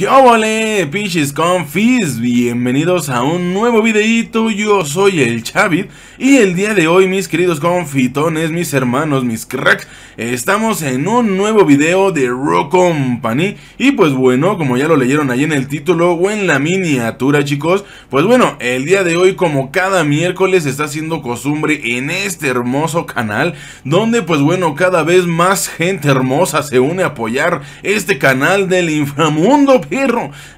¿Qué óvole, pinches confis? Bienvenidos a un nuevo videito. yo soy el Chavit Y el día de hoy, mis queridos confitones, mis hermanos, mis cracks Estamos en un nuevo video de Rock Company Y pues bueno, como ya lo leyeron ahí en el título o en la miniatura, chicos Pues bueno, el día de hoy, como cada miércoles, está siendo costumbre en este hermoso canal Donde pues bueno, cada vez más gente hermosa se une a apoyar este canal del inframundo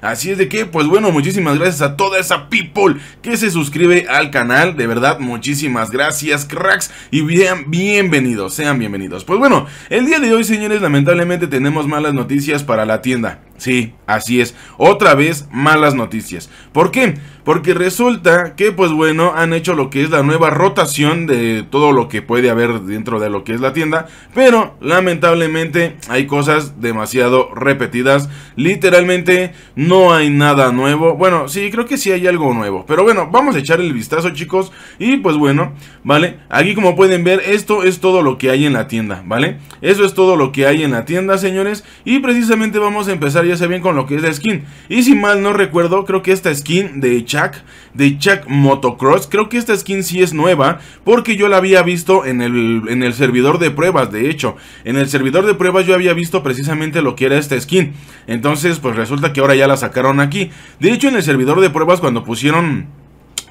Así es de que, pues bueno, muchísimas gracias a toda esa people que se suscribe al canal. De verdad, muchísimas gracias, cracks. Y bien, bienvenidos, sean bienvenidos. Pues bueno, el día de hoy, señores, lamentablemente tenemos malas noticias para la tienda. Sí, así es. Otra vez malas noticias. ¿Por qué? Porque resulta que, pues bueno, han hecho lo que es la nueva rotación de todo lo que puede haber dentro de lo que es la tienda. Pero lamentablemente hay cosas demasiado repetidas. Literalmente no hay nada nuevo. Bueno, sí, creo que sí hay algo nuevo. Pero bueno, vamos a echar el vistazo, chicos. Y pues bueno, ¿vale? Aquí como pueden ver, esto es todo lo que hay en la tienda, ¿vale? Eso es todo lo que hay en la tienda, señores. Y precisamente vamos a empezar ya bien con lo que es la skin. Y si mal no recuerdo, creo que esta skin de Chuck, de Chuck Motocross, creo que esta skin sí es nueva, porque yo la había visto en el, en el servidor de pruebas, de hecho. En el servidor de pruebas yo había visto precisamente lo que era esta skin. Entonces, pues resulta que ahora ya la sacaron aquí. De hecho, en el servidor de pruebas cuando pusieron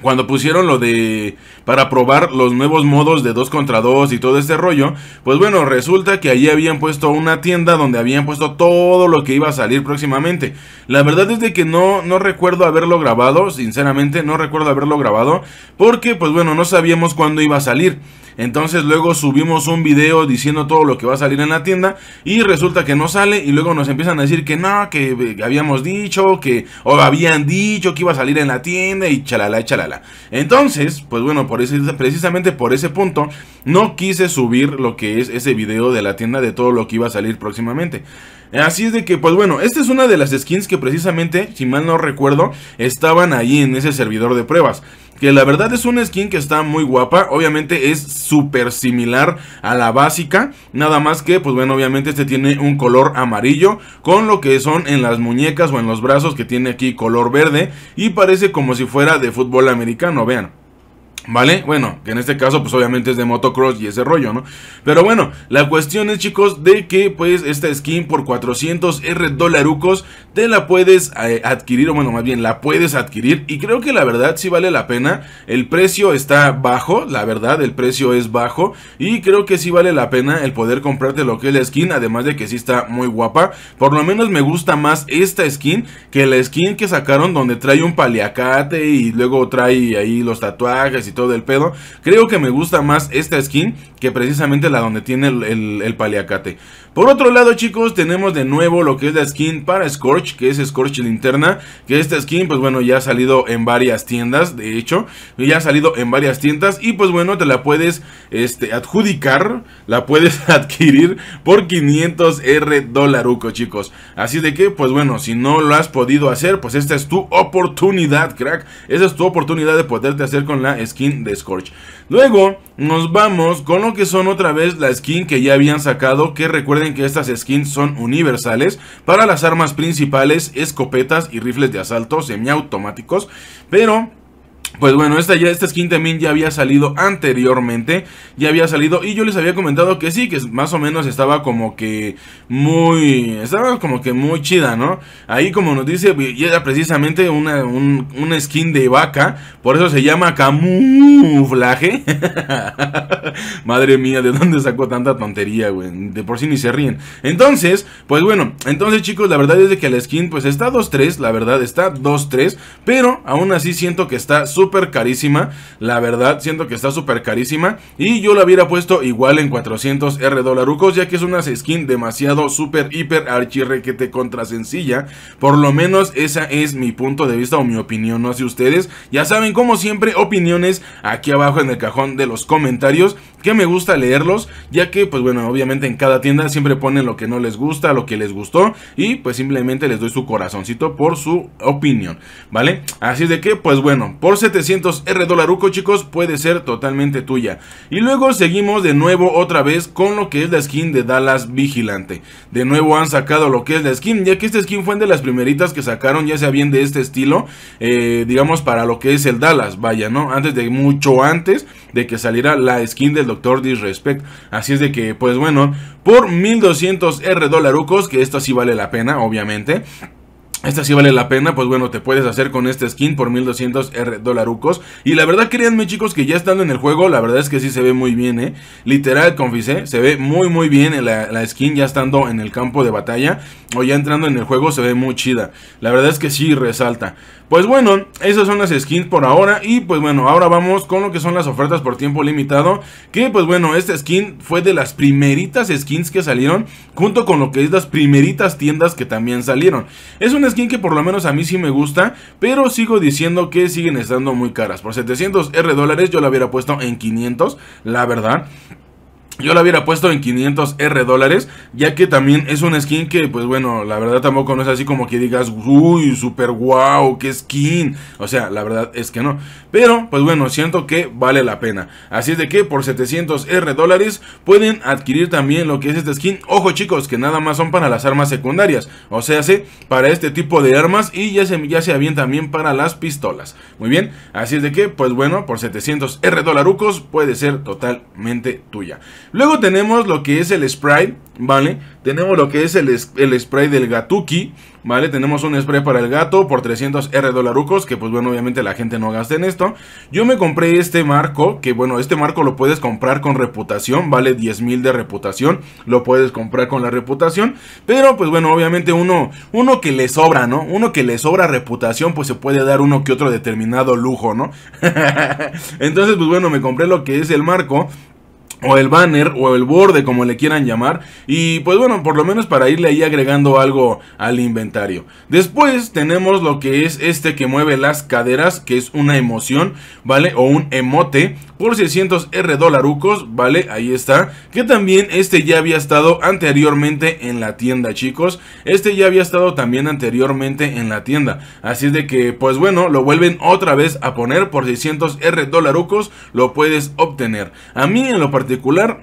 cuando pusieron lo de para probar los nuevos modos de 2 contra 2 y todo este rollo, pues bueno, resulta que allí habían puesto una tienda donde habían puesto todo lo que iba a salir próximamente. La verdad es de que no no recuerdo haberlo grabado, sinceramente no recuerdo haberlo grabado, porque pues bueno, no sabíamos cuándo iba a salir. Entonces luego subimos un video diciendo todo lo que va a salir en la tienda y resulta que no sale y luego nos empiezan a decir que no, que eh, habíamos dicho, que o habían dicho que iba a salir en la tienda y chalala, chalala. Entonces, pues bueno, por precisamente por ese punto no quise subir lo que es ese video de la tienda de todo lo que iba a salir próximamente. Así es de que, pues bueno, esta es una de las skins que precisamente, si mal no recuerdo, estaban ahí en ese servidor de pruebas. Que la verdad es una skin que está muy guapa. Obviamente es súper similar a la básica. Nada más que, pues bueno, obviamente este tiene un color amarillo. Con lo que son en las muñecas o en los brazos que tiene aquí color verde. Y parece como si fuera de fútbol americano, vean. ¿Vale? Bueno, que en este caso pues obviamente es de motocross y ese rollo, ¿no? Pero bueno, la cuestión es chicos de que pues esta skin por 400 R dolarucos te la puedes eh, adquirir, o bueno, más bien la puedes adquirir y creo que la verdad sí vale la pena. El precio está bajo, la verdad, el precio es bajo y creo que sí vale la pena el poder comprarte lo que es la skin, además de que sí está muy guapa. Por lo menos me gusta más esta skin que la skin que sacaron donde trae un paliacate y luego trae ahí los tatuajes y todo el pedo. Creo que me gusta más esta skin que precisamente la donde tiene el, paliacate. Por otro lado, chicos, tenemos de nuevo lo que es la skin para Scorch, que es Scorch Linterna. Que esta skin, pues bueno, ya ha salido en varias tiendas, de hecho. Ya ha salido en varias tiendas y pues bueno, te la puedes este, adjudicar, la puedes adquirir por 500 R dolaruco, chicos. Así de que, pues bueno, si no lo has podido hacer, pues esta es tu oportunidad, crack. Esa es tu oportunidad de poderte hacer con la skin de Scorch. Luego nos vamos con lo que son otra vez la skin que ya habían sacado, que recuerden que estas skins son universales para las armas principales, escopetas y rifles de asalto semiautomáticos, pero pues bueno, esta, ya, esta skin también ya había salido anteriormente, ya había salido y yo les había comentado que sí, que más o menos estaba como que muy, estaba como que muy chida, ¿no? Ahí como nos dice, era precisamente una, un, skin de vaca, por eso se llama camuflaje. Madre mía, ¿de dónde sacó tanta tontería, güey? De por sí ni se ríen. Entonces, pues bueno, entonces chicos, la verdad es de que la skin pues está 2-3, la verdad está 2-3, pero aún así siento que está súper super carísima. La verdad, siento que está súper carísima. Y yo la hubiera puesto igual en 400 R ya que es una skin demasiado super hiper, archi requete contra sencilla. Por lo menos esa es mi punto de vista o mi opinión, no sé ustedes. Ya saben, como siempre, opiniones aquí abajo en el cajón de los comentarios, que me gusta leerlos, ya que, pues bueno, obviamente en cada tienda siempre ponen lo que no les gusta, lo que les gustó, y pues simplemente les doy su corazoncito por su opinión, ¿vale? Así de que, pues bueno, por 70 700 R chicos, puede ser totalmente tuya. Y luego seguimos de nuevo otra vez con lo que es la skin de Dallas Vigilante. De nuevo han sacado lo que es la skin, ya que esta skin fue de las primeritas que sacaron, ya sea bien de este estilo, eh, digamos para lo que es el Dallas, vaya, ¿no? Antes de mucho antes de que saliera la skin del Doctor Disrespect. Así es de que, pues bueno, por 1200 R que esto sí vale la pena, obviamente. Esta sí vale la pena, pues bueno, te puedes hacer con este skin por 1200 R dolarucos. Y la verdad, créanme chicos, que ya estando en el juego, la verdad es que sí se ve muy bien, ¿eh? Literal, confisé, se ve muy muy bien la, la skin ya estando en el campo de batalla. O ya entrando en el juego, se ve muy chida. La verdad es que sí resalta. Pues bueno, esas son las skins por ahora. Y pues bueno, ahora vamos con lo que son las ofertas por tiempo limitado. Que pues bueno, esta skin fue de las primeritas skins que salieron. Junto con lo que es las primeritas tiendas que también salieron. Es una quien que por lo menos a mí sí me gusta, pero sigo diciendo que siguen estando muy caras. Por 700 R dólares yo la hubiera puesto en 500, la verdad. Yo la hubiera puesto en 500 R dólares, ya que también es una skin que, pues bueno, la verdad tampoco no es así como que digas, uy, super guau, wow, qué skin. O sea, la verdad es que no. Pero, pues bueno, siento que vale la pena. Así es de que por 700 R dólares pueden adquirir también lo que es este skin. Ojo chicos, que nada más son para las armas secundarias. O sea, sí, para este tipo de armas y ya se, ya bien también para las pistolas. Muy bien, así es de que, pues bueno, por 700 R puede ser totalmente tuya. Luego tenemos lo que es el spray ¿vale? Tenemos lo que es el, el spray del Gatuki, ¿vale? Tenemos un spray para el gato por 300 R que pues bueno, obviamente la gente no gasta en esto. Yo me compré este marco, que bueno, este marco lo puedes comprar con reputación, vale 10.000 de reputación, lo puedes comprar con la reputación, pero pues bueno, obviamente uno, uno que le sobra, ¿no? Uno que le sobra reputación, pues se puede dar uno que otro determinado lujo, ¿no? Entonces, pues bueno, me compré lo que es el marco, o el banner o el borde como le quieran llamar y pues bueno por lo menos para irle ahí agregando algo al inventario después tenemos lo que es este que mueve las caderas que es una emoción vale o un emote por 600 R dolarucos vale ahí está que también este ya había estado anteriormente en la tienda chicos este ya había estado también anteriormente en la tienda así es de que pues bueno lo vuelven otra vez a poner por 600 R dolarucos lo puedes obtener a mí en lo particular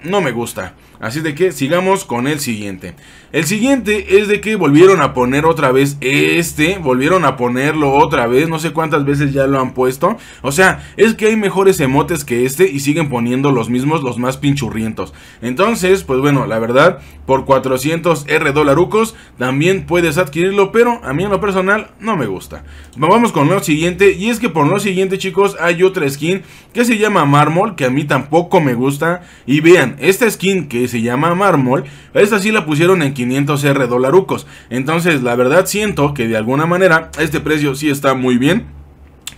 no me gusta. Así de que sigamos con el siguiente. El siguiente es de que volvieron a poner otra vez este, volvieron a ponerlo otra vez, no sé cuántas veces ya lo han puesto. O sea, es que hay mejores emotes que este y siguen poniendo los mismos, los más pinchurrientos. Entonces, pues bueno, la verdad, por 400 R dolarucos también puedes adquirirlo, pero a mí en lo personal no me gusta. Vamos con lo siguiente y es que por lo siguiente chicos hay otra skin que se llama mármol que a mí tampoco me gusta. Y vean, esta skin que es se llama mármol, esta sí la pusieron en 500R dolarucos. Entonces, la verdad siento que de alguna manera este precio sí está muy bien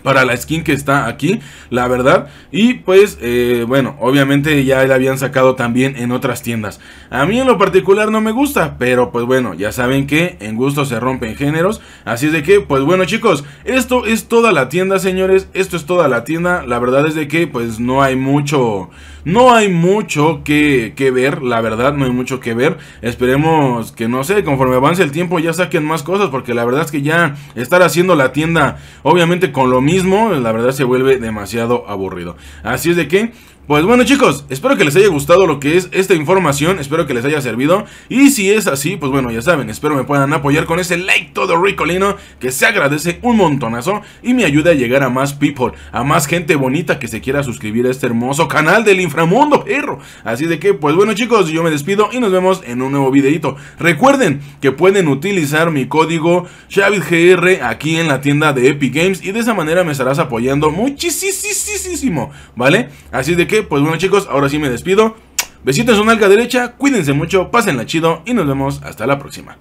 para la skin que está aquí, la verdad. Y pues, eh, bueno, obviamente ya la habían sacado también en otras tiendas. A mí en lo particular no me gusta, pero pues bueno, ya saben que en gusto se rompen géneros. Así es de que, pues bueno chicos, esto es toda la tienda, señores. Esto es toda la tienda. La verdad es de que pues no hay mucho... No hay mucho que, ver, la verdad, no hay mucho que ver. Esperemos que, no sé, conforme avance el tiempo ya saquen más cosas, porque la verdad es que ya estar haciendo la tienda, obviamente con lo mismo, la verdad se vuelve demasiado aburrido. Así es de que, pues bueno chicos, espero que les haya gustado lo que es esta información, espero que les haya servido Y si es así, pues bueno ya saben, espero me puedan apoyar con ese like todo ricolino Que se agradece un montonazo y me ayude a llegar a más people A más gente bonita que se quiera suscribir a este hermoso canal del inframundo, perro Así de que pues bueno chicos, yo me despido y nos vemos en un nuevo videito Recuerden que pueden utilizar mi código ShavitGR aquí en la tienda de Epic Games Y de esa manera me estarás apoyando muchísimo, ¿vale? Así de que pues bueno chicos, ahora sí me despido. Besitos en su derecha, cuídense mucho, pásenla chido y nos vemos hasta la próxima.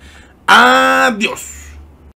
Adiós.